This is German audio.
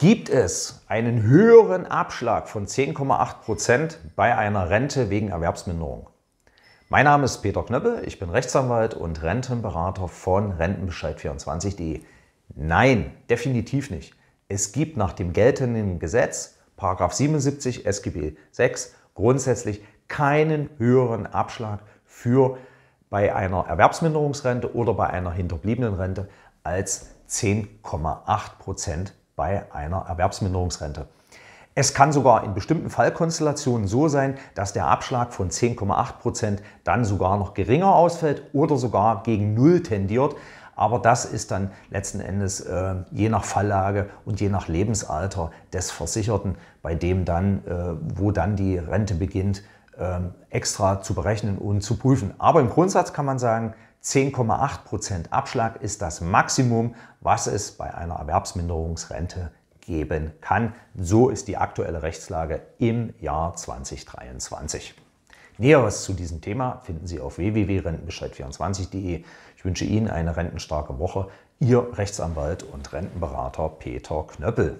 Gibt es einen höheren Abschlag von 10,8 bei einer Rente wegen Erwerbsminderung? Mein Name ist Peter Knöppel, ich bin Rechtsanwalt und Rentenberater von Rentenbescheid24.de. Nein, definitiv nicht. Es gibt nach dem geltenden Gesetz, 77 SGB 6, grundsätzlich keinen höheren Abschlag für bei einer Erwerbsminderungsrente oder bei einer hinterbliebenen Rente als 10,8 Prozent bei einer Erwerbsminderungsrente. Es kann sogar in bestimmten Fallkonstellationen so sein, dass der Abschlag von 10,8 Prozent dann sogar noch geringer ausfällt oder sogar gegen Null tendiert. Aber das ist dann letzten Endes äh, je nach Falllage und je nach Lebensalter des Versicherten, bei dem dann, äh, wo dann die Rente beginnt, äh, extra zu berechnen und zu prüfen. Aber im Grundsatz kann man sagen, 10,8% Prozent Abschlag ist das Maximum, was es bei einer Erwerbsminderungsrente geben kann. So ist die aktuelle Rechtslage im Jahr 2023. Näheres zu diesem Thema finden Sie auf www.rentenbescheid24.de. Ich wünsche Ihnen eine rentenstarke Woche. Ihr Rechtsanwalt und Rentenberater Peter Knöppel.